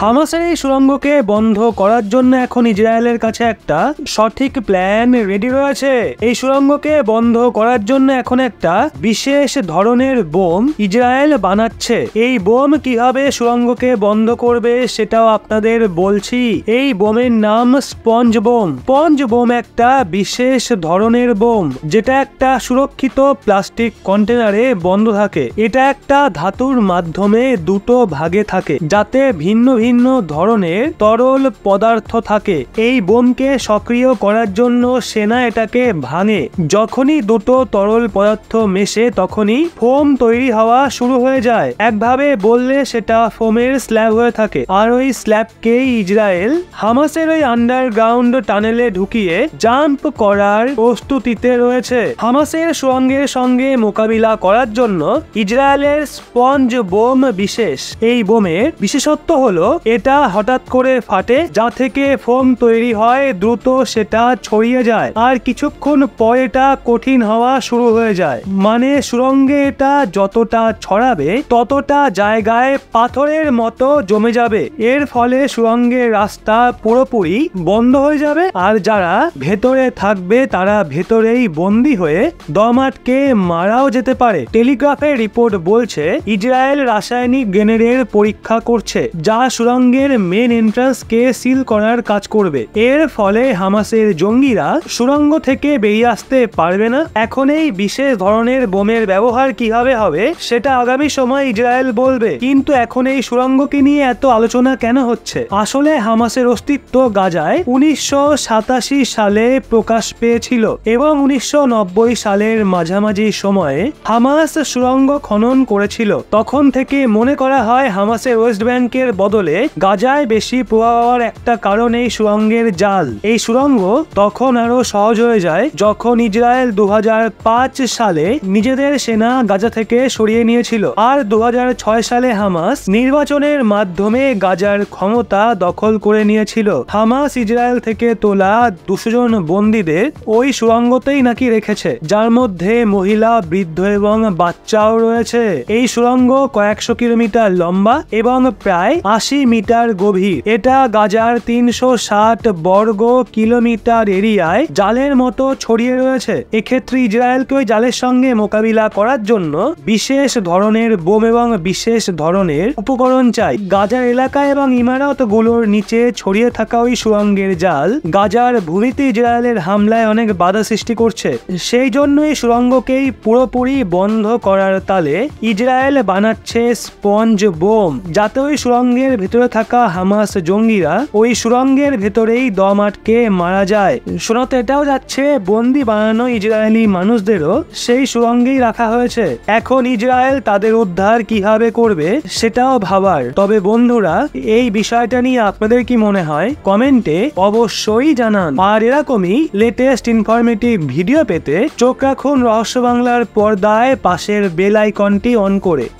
হামাসের এই সুড়ঙ্গকে বন্ধ করার জন্য এখন ইসরায়েলের কাছে একটা সঠিক প্ল্যান রেডি রয়েছে এই সুড়ঙ্গকে বন্ধ করার জন্য এখন একটা বিশেষ ধরনের বোম ইসরায়েল বানাচ্ছে এই বোম কিভাবে সুড়ঙ্গকে বন্ধ করবে সেটাও আপনাদের বলছি এই বোমের নাম স্পঞ্জ বোম স্পঞ্জ বোম একটা বিশেষ ধরনের বোম যেটা একটা সুরক্ষিত প্লাস্টিক কন্টেনারে বন্ধ থাকে এটা একটা ধাতুর মাধ্যমে দুটো ভাগে থাকে যাতে ভিন্ন ভিন্ন বিভিন্ন ধরনের তরল পদার্থ থাকে এই বোমকে সক্রিয় করার জন্য সেনা এটাকে ভাঙে যখনই দুটো তরল পদার্থ মেশে তখনই ফোম তৈরি হওয়া শুরু হয়ে যায় একভাবে বললে সেটা ফোমের স্ল্যাব হয়ে থাকে আর ওই স্ল্যাবকেই ইসরায়েল হামাসের ওই আন্ডারগ্রাউন্ড টানেলে ঢুকিয়ে জাম্প করার প্রস্তুতিতে রয়েছে হামাসের সঙ্গের সঙ্গে মোকাবিলা করার জন্য ইসরায়েলের স্পঞ্জ বোম বিশেষ এই বোমের বিশেষত্ব হলো এটা হঠাৎ করে ফাটে যা থেকে ফোম তৈরি হয় দ্রুত সেটা ছড়িয়ে যায় আর কিছুক্ষণ পর এটা কঠিন হওয়া শুরু হয়ে যায় মানে সুরঙ্গে এটা যতটা ছড়াবে ততটা জায়গায় পাথরের মতো জমে যাবে এর ফলে সুরঙ্গের রাস্তা পুরোপুরি বন্ধ হয়ে যাবে আর যারা ভেতরে থাকবে তারা ভেতরেই বন্দি হয়ে দমাটকে মারাও যেতে পারে টেলিগ্রাফের রিপোর্ট বলছে ইসরায়েল রাসায়নিক গ্রেনেডের পরীক্ষা করছে যা সুরঙ্গের মেন এন্ট্রান্সকে সিল করার কাজ করবে এর ফলে হামাসের জঙ্গিরা সুরঙ্গ থেকে বেরিয়ে আসতে পারবে না এখন এই বিশেষ ধরনের বোমের ব্যবহার কিভাবে হবে সেটা আগামী সময় ইসরায়েল বলবে কিন্তু এখন এই সুরঙ্গকে নিয়ে এত আলোচনা কেন হচ্ছে আসলে হামাসের অস্তিত্ব গাজায় উনিশশো সালে প্রকাশ পেয়েছিল এবং উনিশশো সালের মাঝামাঝি সময়ে হামাস সুরঙ্গ খনন করেছিল তখন থেকে মনে করা হয় হামাসের ওয়েস্ট ব্যাংকের বদলে গাজায় বেশি পোয়াওয়ার একটা কারণ এই সুরঙ্গের জাল এই সুরঙ্গ তখন আরো সহজ হয়ে যায় যখন ইসরায়েল দু সালে নিজেদের সেনা গাজা থেকে সরিয়ে নিয়েছিল আর দু সালে হামাস নির্বাচনের মাধ্যমে গাজার ক্ষমতা দখল করে নিয়েছিল হামাস ইসরায়েল থেকে তোলা দুশো জন বন্দীদের ওই সুরঙ্গতেই নাকি রেখেছে যার মধ্যে মহিলা বৃদ্ধ এবং বাচ্চাও রয়েছে এই সুরঙ্গ কয়েকশো কিলোমিটার লম্বা এবং প্রায় আশি মিটার গভীর এটা গাজার তিনশো বর্গ কিলোমিটার এরিয়ায় জালের মতো ছড়িয়ে রয়েছে এক্ষেত্রে ইসরায়েলকে ওই জালের সঙ্গে মোকাবিলা করার জন্য বিশেষ ধরনের বোম এবং বিশেষ ধরনের উপকরণ চাই গাজার এলাকা এবং গুলোর নিচে ছড়িয়ে থাকা ওই সুরঙ্গের জাল গাজার ভূমিতে ইসরায়েলের হামলায় অনেক বাধা সৃষ্টি করছে সেই জন্য এই সুরঙ্গকেই পুরোপুরি বন্ধ করার তালে ইসরায়েল বানাচ্ছে স্পঞ্জ বোম যাতে ওই সুরঙ্গের ভিতর ভেতরে থাকা হামাস জঙ্গিরা ওই সুরঙ্গের ভেতরেই দম আটকে মারা যায় শোনাতে এটাও যাচ্ছে বন্দি বানানো ইসরায়েলি মানুষদেরও সেই সুরঙ্গেই রাখা হয়েছে এখন ইসরায়েল তাদের উদ্ধার কিভাবে করবে সেটাও ভাবার তবে বন্ধুরা এই বিষয়টা নিয়ে আপনাদের কি মনে হয় কমেন্টে অবশ্যই জানান আর এরকমই লেটেস্ট ইনফরমেটিভ ভিডিও পেতে চোখ রাখুন রহস্য বাংলার পর্দায় পাশের বেল আইকনটি অন করে